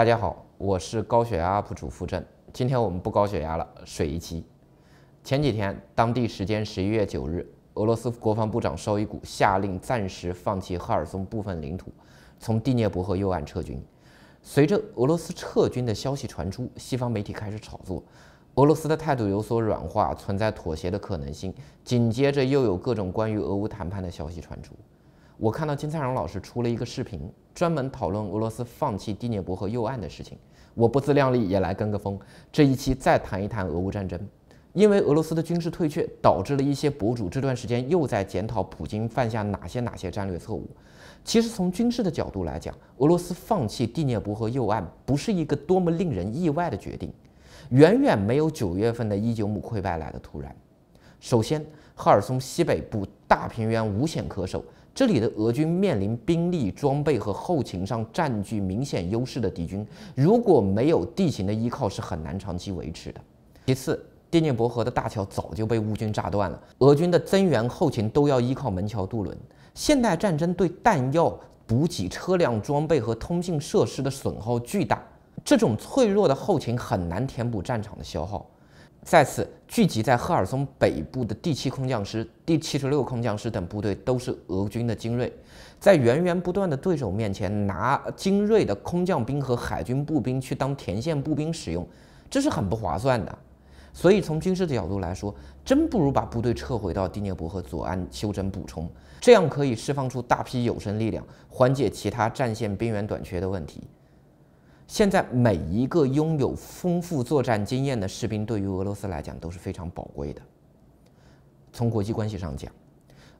大家好，我是高血压 UP 主副症。今天我们不高血压了，水一期。前几天，当地时间十一月九日，俄罗斯国防部长绍伊古下令暂时放弃哈尔松部分领土，从第聂伯河右岸撤军。随着俄罗斯撤军的消息传出，西方媒体开始炒作，俄罗斯的态度有所软化，存在妥协的可能性。紧接着又有各种关于俄乌谈判的消息传出。我看到金灿荣老师出了一个视频，专门讨论俄罗斯放弃第聂伯河右岸的事情。我不自量力，也来跟个风。这一期再谈一谈俄乌战争，因为俄罗斯的军事退却导致了一些博主这段时间又在检讨普京犯下哪些哪些战略错误。其实从军事的角度来讲，俄罗斯放弃第聂伯河右岸不是一个多么令人意外的决定，远远没有九月份的伊久姆溃败来的突然。首先，哈尔松西北部大平原无险可守。这里的俄军面临兵力、装备和后勤上占据明显优势的敌军，如果没有地形的依靠，是很难长期维持的。其次，第聂伯河的大桥早就被乌军炸断了，俄军的增援后勤都要依靠门桥渡轮。现代战争对弹药补给、车辆装备和通信设施的损耗巨大，这种脆弱的后勤很难填补战场的消耗。在此聚集在赫尔松北部的第七空降师、第七十六空降师等部队都是俄军的精锐，在源源不断的对手面前拿精锐的空降兵和海军步兵去当前线步兵使用，这是很不划算的。所以从军事的角度来说，真不如把部队撤回到第聂伯河左岸休整补充，这样可以释放出大批有生力量，缓解其他战线兵员短缺的问题。现在每一个拥有丰富作战经验的士兵，对于俄罗斯来讲都是非常宝贵的。从国际关系上讲，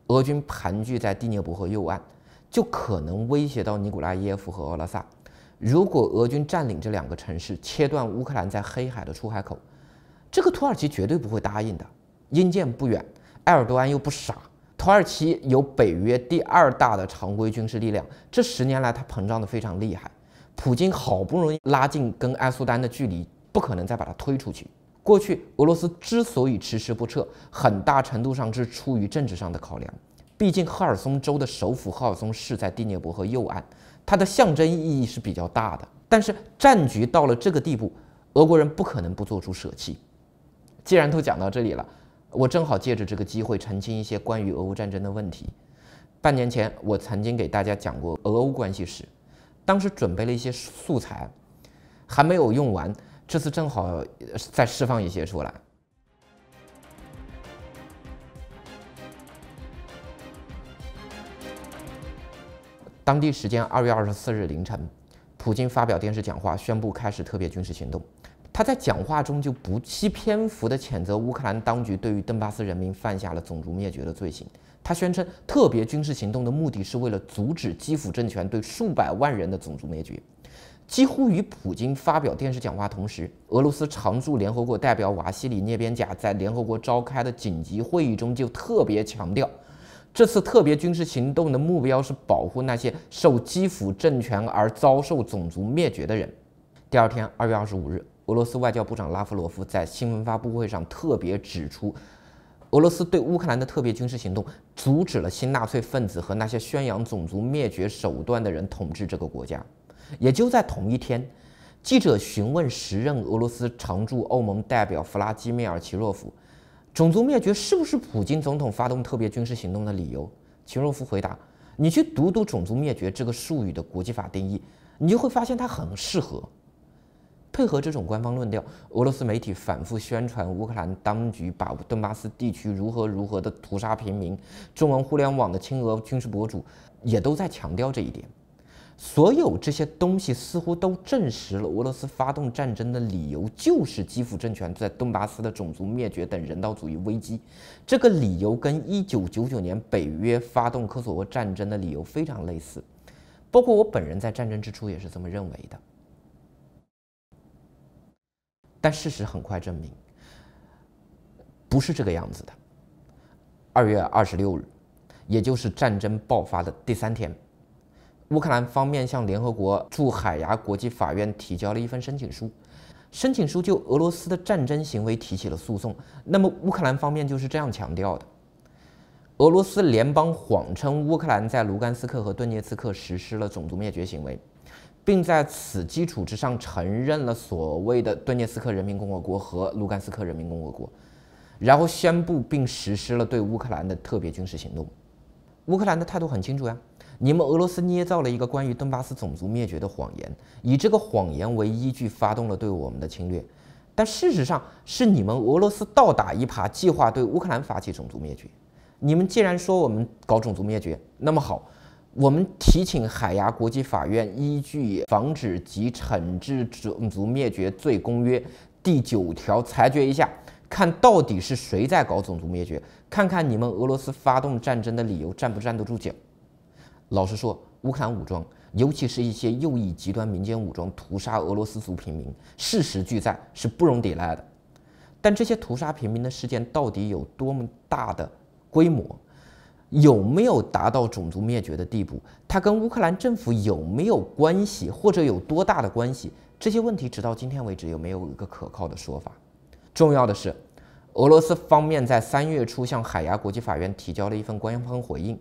俄军盘踞在第聂伯河右岸，就可能威胁到尼古拉耶夫和俄罗萨。如果俄军占领这两个城市，切断乌克兰在黑海的出海口，这个土耳其绝对不会答应的。阴见不远，埃尔多安又不傻，土耳其有北约第二大的常规军事力量，这十年来它膨胀的非常厉害。普京好不容易拉近跟阿苏丹的距离，不可能再把他推出去。过去俄罗斯之所以迟迟不撤，很大程度上是出于政治上的考量。毕竟赫尔松州的首府赫尔松是在第聂伯河右岸，它的象征意义是比较大的。但是战局到了这个地步，俄国人不可能不做出舍弃。既然都讲到这里了，我正好借着这个机会澄清一些关于俄乌战争的问题。半年前，我曾经给大家讲过俄乌关系史。当时准备了一些素材，还没有用完，这次正好再释放一些出来。当地时间二月二十四日凌晨，普京发表电视讲话，宣布开始特别军事行动。他在讲话中就不惜篇幅地谴责乌克兰当局对于顿巴斯人民犯下了种族灭绝的罪行。他宣称，特别军事行动的目的是为了阻止基辅政权对数百万人的种族灭绝。几乎与普京发表电视讲话同时，俄罗斯常驻联合国代表瓦西里涅边贾在联合国召开的紧急会议中就特别强调，这次特别军事行动的目标是保护那些受基辅政权而遭受种族灭绝的人。第二天，二月二十五日。俄罗斯外交部长拉夫罗夫在新闻发布会上特别指出，俄罗斯对乌克兰的特别军事行动阻止了新纳粹分子和那些宣扬种族灭绝手段的人统治这个国家。也就在同一天，记者询问时任俄罗斯常驻欧盟代表弗拉基米尔·齐洛夫：“种族灭绝是不是普京总统发动特别军事行动的理由？”齐洛夫回答：“你去读读种族灭绝这个术语的国际法定义，你就会发现它很适合。”配合这种官方论调，俄罗斯媒体反复宣传乌克兰当局把顿巴斯地区如何如何的屠杀平民。中文互联网的亲俄军事博主也都在强调这一点。所有这些东西似乎都证实了俄罗斯发动战争的理由就是基辅政权在顿巴斯的种族灭绝等人道主义危机。这个理由跟1999年北约发动科索沃战争的理由非常类似。包括我本人在战争之初也是这么认为的。但事实很快证明，不是这个样子的。二月二十六日，也就是战争爆发的第三天，乌克兰方面向联合国驻海牙国际法院提交了一份申请书，申请书就俄罗斯的战争行为提起了诉讼。那么乌克兰方面就是这样强调的：俄罗斯联邦谎称乌克兰在卢甘斯克和顿涅茨克实施了种族灭绝行为。并在此基础之上承认了所谓的顿涅茨克人民共和国和卢甘斯克人民共和国，然后宣布并实施了对乌克兰的特别军事行动。乌克兰的态度很清楚呀，你们俄罗斯捏造了一个关于顿巴斯种族灭绝的谎言，以这个谎言为依据发动了对我们的侵略，但事实上是你们俄罗斯倒打一耙，计划对乌克兰发起种族灭绝。你们既然说我们搞种族灭绝，那么好。我们提请海牙国际法院依据《防止及惩治种族灭绝罪公约》第九条裁决一下，看到底是谁在搞种族灭绝，看看你们俄罗斯发动战争的理由站不站得住脚。老实说，乌克兰武装，尤其是一些右翼极端民间武装屠杀俄罗斯族平民，事实俱在，是不容抵赖的。但这些屠杀平民的事件到底有多么大的规模？有没有达到种族灭绝的地步？它跟乌克兰政府有没有关系，或者有多大的关系？这些问题直到今天为止有没有一个可靠的说法？重要的是，俄罗斯方面在三月初向海牙国际法院提交了一份官方回应。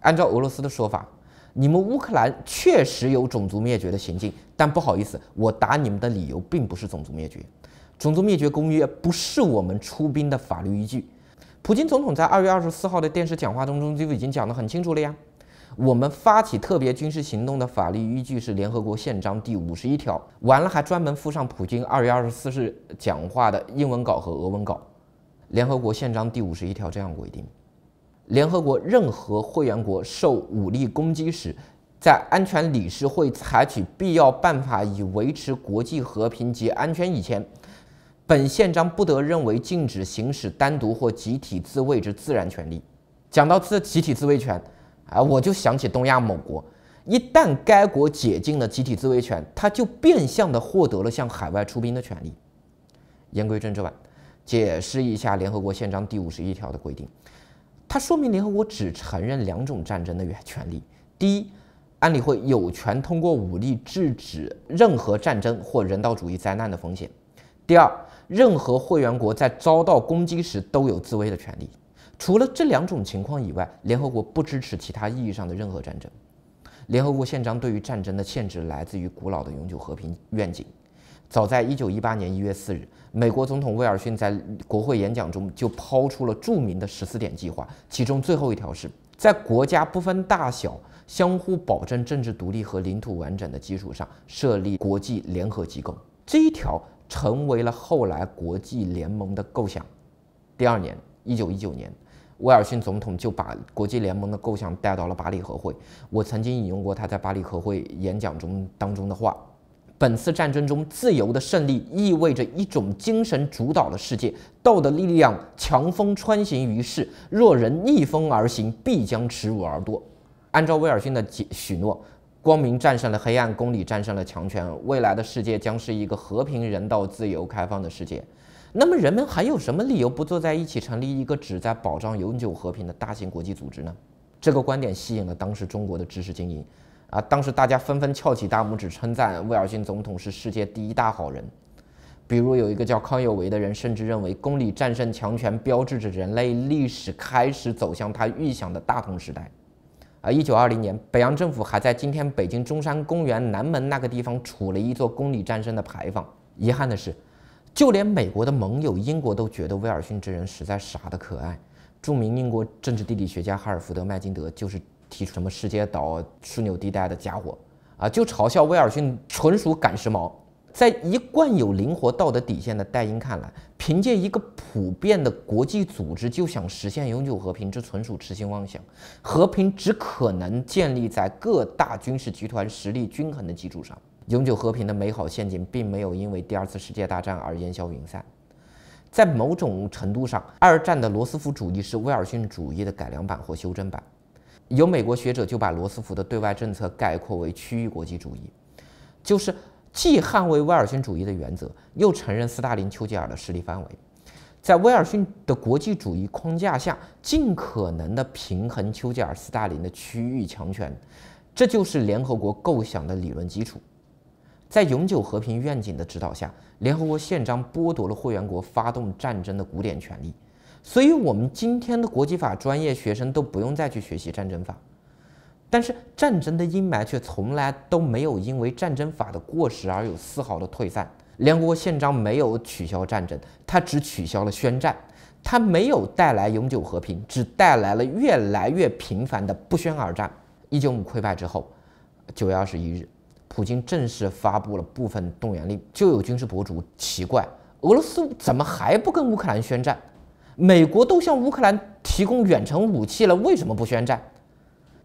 按照俄罗斯的说法，你们乌克兰确实有种族灭绝的行径，但不好意思，我打你们的理由并不是种族灭绝。种族灭绝公约不是我们出兵的法律依据。普京总统在二月二十四号的电视讲话中中就已经讲得很清楚了呀。我们发起特别军事行动的法律依据是联合国宪章第五十一条，完了还专门附上普京二月二十四日讲话的英文稿和俄文稿。联合国宪章第五十一条这样规定：联合国任何会员国受武力攻击时，在安全理事会采取必要办法以维持国际和平及安全以前。本宪章不得认为禁止行使单独或集体自卫之自然权利。讲到自集体自卫权，啊，我就想起东亚某国，一旦该国解禁了集体自卫权，他就变相的获得了向海外出兵的权利。言归正传，解释一下联合国宪章第五十一条的规定，它说明联合国只承认两种战争的权权利：第一，安理会有权通过武力制止任何战争或人道主义灾难的风险；第二。任何会员国在遭到攻击时都有自卫的权利。除了这两种情况以外，联合国不支持其他意义上的任何战争。联合国宪章对于战争的限制来自于古老的永久和平愿景。早在1918年1月4日，美国总统威尔逊在国会演讲中就抛出了著名的十四点计划，其中最后一条是在国家不分大小，相互保证政治独立和领土完整的基础上设立国际联合机构。这一条。成为了后来国际联盟的构想。第二年，一九一九年，威尔逊总统就把国际联盟的构想带到了巴黎和会。我曾经引用过他在巴黎和会演讲中当中的话：“本次战争中自由的胜利意味着一种精神主导的世界，道德力量强风穿行于世，若人逆风而行，必将耻辱而多。”按照威尔逊的许诺。光明战胜了黑暗，公理战胜了强权，未来的世界将是一个和平、人道、自由、开放的世界。那么，人们还有什么理由不坐在一起成立一个旨在保障永久和平的大型国际组织呢？这个观点吸引了当时中国的知识精英，啊，当时大家纷纷翘起大拇指，称赞威尔逊总统是世界第一大好人。比如，有一个叫康有为的人，甚至认为公理战胜强权标志着人类历史开始走向他预想的大同时代。而一九二零年，北洋政府还在今天北京中山公园南门那个地方，处了一座“公理战争”的牌坊。遗憾的是，就连美国的盟友英国都觉得威尔逊这人实在傻得可爱。著名英国政治地理学家哈尔福德·麦金德就是提出什么世界岛枢纽地带的家伙，啊，就嘲笑威尔逊纯属赶时髦。在一贯有灵活道德底线的戴因看来，凭借一个普遍的国际组织就想实现永久和平，这纯属痴心妄想。和平只可能建立在各大军事集团实力均衡的基础上。永久和平的美好陷阱并没有因为第二次世界大战而烟消云散。在某种程度上，二战的罗斯福主义是威尔逊主义的改良版或修正版。有美国学者就把罗斯福的对外政策概括为区域国际主义，就是。既捍卫威尔逊主义的原则，又承认斯大林、丘吉尔的势力范围，在威尔逊的国际主义框架下，尽可能的平衡丘吉尔、斯大林的区域强权，这就是联合国构想的理论基础。在永久和平愿景的指导下，联合国宪章剥夺了会员国发动战争的古典权利，所以我们今天的国际法专业学生都不用再去学习战争法。但是战争的阴霾却从来都没有因为战争法的过时而有丝毫的退散。联合国宪章没有取消战争，它只取消了宣战。它没有带来永久和平，只带来了越来越频繁的不宣而战。一九五溃败之后，九月二十一日，普京正式发布了部分动员令。就有军事博主奇怪：俄罗斯怎么还不跟乌克兰宣战？美国都向乌克兰提供远程武器了，为什么不宣战？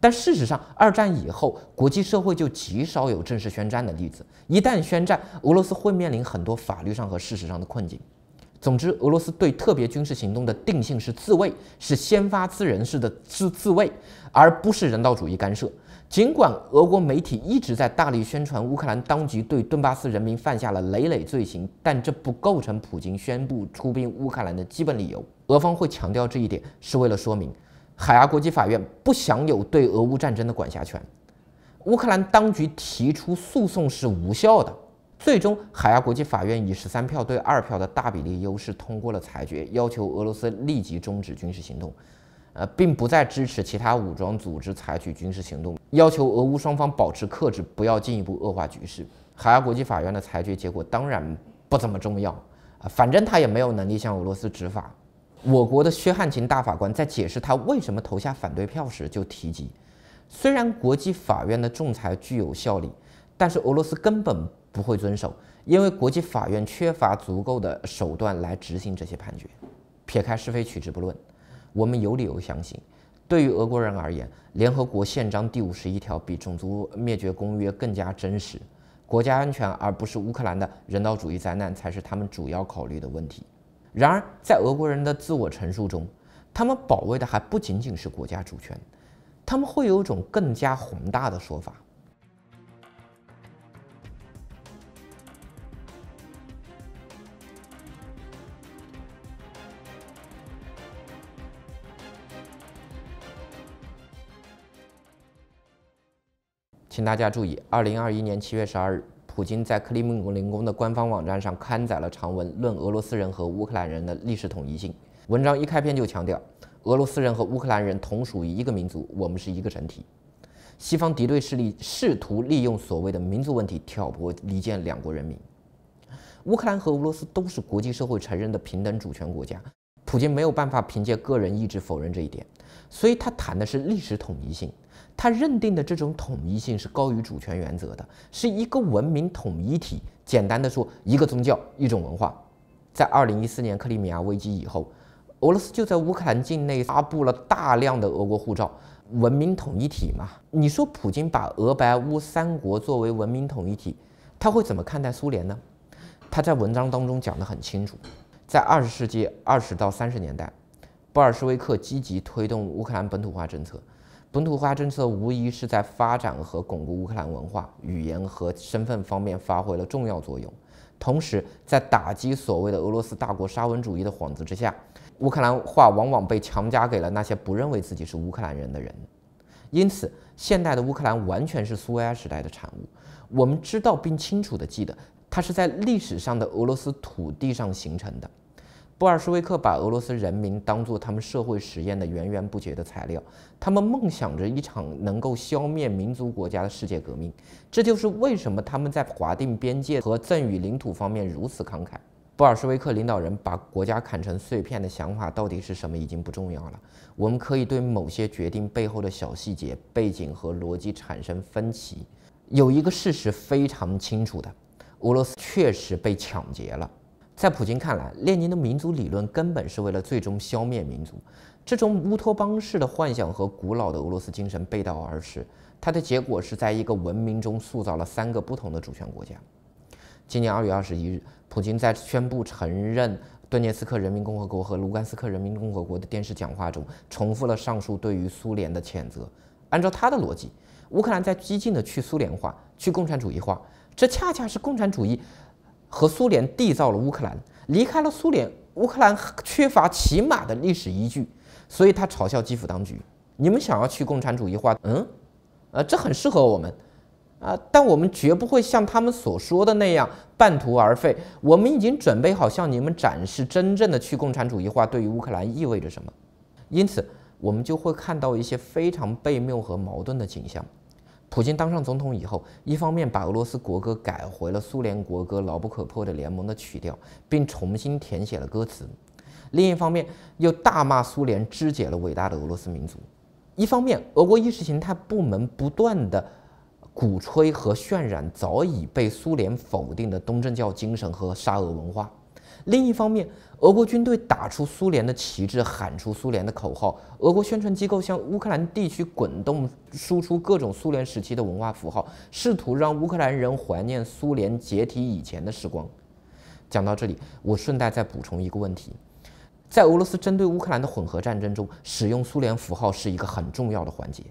但事实上，二战以后，国际社会就极少有正式宣战的例子。一旦宣战，俄罗斯会面临很多法律上和事实上的困境。总之，俄罗斯对特别军事行动的定性是自卫，是先发制人式的自自卫，而不是人道主义干涉。尽管俄国媒体一直在大力宣传乌克兰当局对顿巴斯人民犯下了累累罪行，但这不构成普京宣布出兵乌克兰的基本理由。俄方会强调这一点，是为了说明。海牙国际法院不享有对俄乌战争的管辖权，乌克兰当局提出诉讼是无效的。最终，海牙国际法院以十三票对二票的大比例优势通过了裁决，要求俄罗斯立即终止军事行动，呃，并不再支持其他武装组织采取军事行动，要求俄乌双方保持克制，不要进一步恶化局势。海牙国际法院的裁决结果当然不怎么重要啊，反正他也没有能力向俄罗斯执法。我国的薛汉琴大法官在解释他为什么投下反对票时就提及，虽然国际法院的仲裁具有效力，但是俄罗斯根本不会遵守，因为国际法院缺乏足够的手段来执行这些判决。撇开是非曲直不论，我们有理由相信，对于俄国人而言，《联合国宪章》第五十一条比《种族灭绝公约》更加真实。国家安全而不是乌克兰的人道主义灾难才是他们主要考虑的问题。然而，在俄国人的自我陈述中，他们保卫的还不仅仅是国家主权，他们会有种更加宏大的说法。请大家注意，二零二一年七月十二日。普京在克里姆林宫的官方网站上刊载了长文，论俄罗斯人和乌克兰人的历史统一性。文章一开篇就强调，俄罗斯人和乌克兰人同属于一个民族，我们是一个整体。西方敌对势力试图利用所谓的民族问题挑拨离间两国人民。乌克兰和俄罗斯都是国际社会承认的平等主权国家。普京没有办法凭借个人意志否认这一点，所以他谈的是历史统一性，他认定的这种统一性是高于主权原则的，是一个文明统一体。简单的说，一个宗教，一种文化。在二零一四年克里米亚危机以后，俄罗斯就在乌克兰境内发布了大量的俄国护照。文明统一体嘛，你说普京把俄白乌三国作为文明统一体，他会怎么看待苏联呢？他在文章当中讲得很清楚。在二十世纪二十到三十年代，布尔什维克积极推动乌克兰本土化政策。本土化政策无疑是在发展和巩固乌克兰文化、语言和身份方面发挥了重要作用。同时，在打击所谓的俄罗斯大国沙文主义的幌子之下，乌克兰化往往被强加给了那些不认为自己是乌克兰人的人。因此，现代的乌克兰完全是苏维埃时代的产物。我们知道并清楚地记得。它是在历史上的俄罗斯土地上形成的。布尔什维克把俄罗斯人民当作他们社会实验的源源不绝的材料，他们梦想着一场能够消灭民族国家的世界革命。这就是为什么他们在划定边界和赠与领土方面如此慷慨。布尔什维克领导人把国家砍成碎片的想法到底是什么已经不重要了。我们可以对某些决定背后的小细节、背景和逻辑产生分歧。有一个事实非常清楚的。俄罗斯确实被抢劫了，在普京看来，列宁的民族理论根本是为了最终消灭民族，这种乌托邦式的幻想和古老的俄罗斯精神背道而驰，它的结果是在一个文明中塑造了三个不同的主权国家。今年二月二十一日，普京在宣布承认顿涅茨克人民共和国和卢甘斯克人民共和国的电视讲话中，重复了上述对于苏联的谴责。按照他的逻辑，乌克兰在激进的去苏联化、去共产主义化。这恰恰是共产主义和苏联缔造了乌克兰，离开了苏联，乌克兰缺乏起码的历史依据，所以他嘲笑基辅当局：“你们想要去共产主义化，嗯，呃，这很适合我们，啊，但我们绝不会像他们所说的那样半途而废。我们已经准备好向你们展示真正的去共产主义化对于乌克兰意味着什么。因此，我们就会看到一些非常悖谬和矛盾的景象。”普京当上总统以后，一方面把俄罗斯国歌改回了苏联国歌《牢不可破的联盟》的曲调，并重新填写了歌词；另一方面又大骂苏联肢解了伟大的俄罗斯民族。一方面，俄国意识形态部门不断的鼓吹和渲染早已被苏联否定的东正教精神和沙俄文化。另一方面，俄国军队打出苏联的旗帜，喊出苏联的口号。俄国宣传机构向乌克兰地区滚动输出各种苏联时期的文化符号，试图让乌克兰人怀念苏联解体以前的时光。讲到这里，我顺带再补充一个问题：在俄罗斯针对乌克兰的混合战争中，使用苏联符号是一个很重要的环节。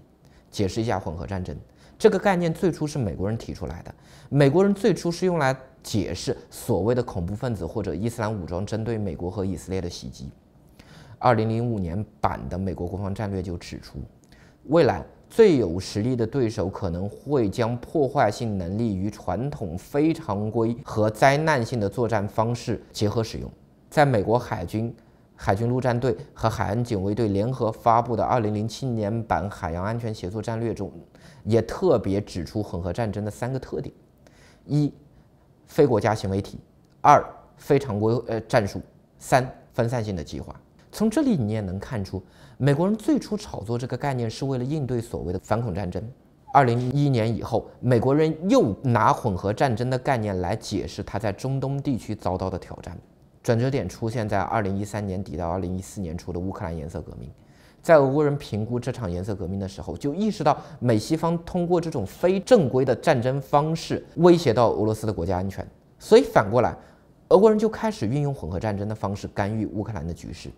解释一下混合战争这个概念，最初是美国人提出来的。美国人最初是用来。解释所谓的恐怖分子或者伊斯兰武装针对美国和以色列的袭击。二零零五年版的美国国防战略就指出，未来最有实力的对手可能会将破坏性能力与传统非常规和灾难性的作战方式结合使用。在美国海军、海军陆战队和海岸警卫队联合发布的二零零七年版海洋安全协作战略中，也特别指出混合战争的三个特点：一。非国家行为体，二非常规呃战术，三分散性的计划。从这里你也能看出，美国人最初炒作这个概念是为了应对所谓的反恐战争。二零一一年以后，美国人又拿混合战争的概念来解释他在中东地区遭到的挑战。转折点出现在二零一三年底到二零一四年初的乌克兰颜色革命。在俄国人评估这场颜色革命的时候，就意识到美西方通过这种非正规的战争方式威胁到俄罗斯的国家安全，所以反过来，俄国人就开始运用混合战争的方式干预乌克兰的局势，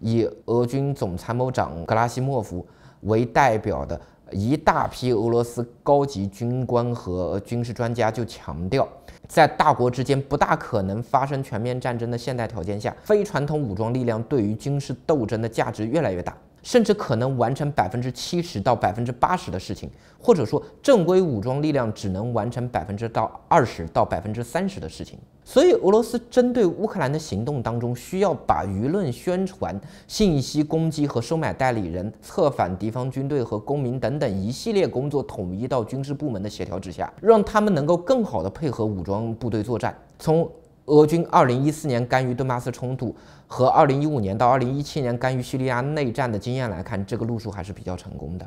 以俄军总参谋长格拉西莫夫为代表的。一大批俄罗斯高级军官和军事专家就强调，在大国之间不大可能发生全面战争的现代条件下，非传统武装力量对于军事斗争的价值越来越大，甚至可能完成百分之七十到百分之八十的事情，或者说正规武装力量只能完成百分之到二十到百分之三十的事情。所以，俄罗斯针对乌克兰的行动当中，需要把舆论宣传、信息攻击和收买代理人、策反敌方军队和公民等等一系列工作，统一到军事部门的协调之下，让他们能够更好的配合武装部队作战。从俄军2014年干预顿巴斯冲突和2015年到2017年干预叙利亚内战的经验来看，这个路数还是比较成功的。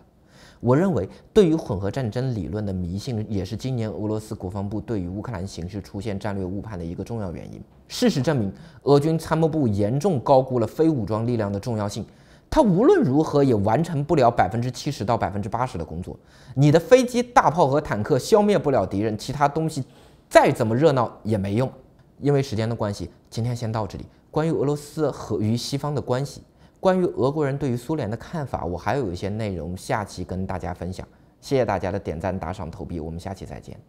我认为，对于混合战争理论的迷信，也是今年俄罗斯国防部对于乌克兰形势出现战略误判的一个重要原因。事实证明，俄军参谋部严重高估了非武装力量的重要性，它无论如何也完成不了百分之七十到百分之八十的工作。你的飞机、大炮和坦克消灭不了敌人，其他东西再怎么热闹也没用。因为时间的关系，今天先到这里。关于俄罗斯和与西方的关系。关于俄国人对于苏联的看法，我还有一些内容，下期跟大家分享。谢谢大家的点赞、打赏、投币，我们下期再见。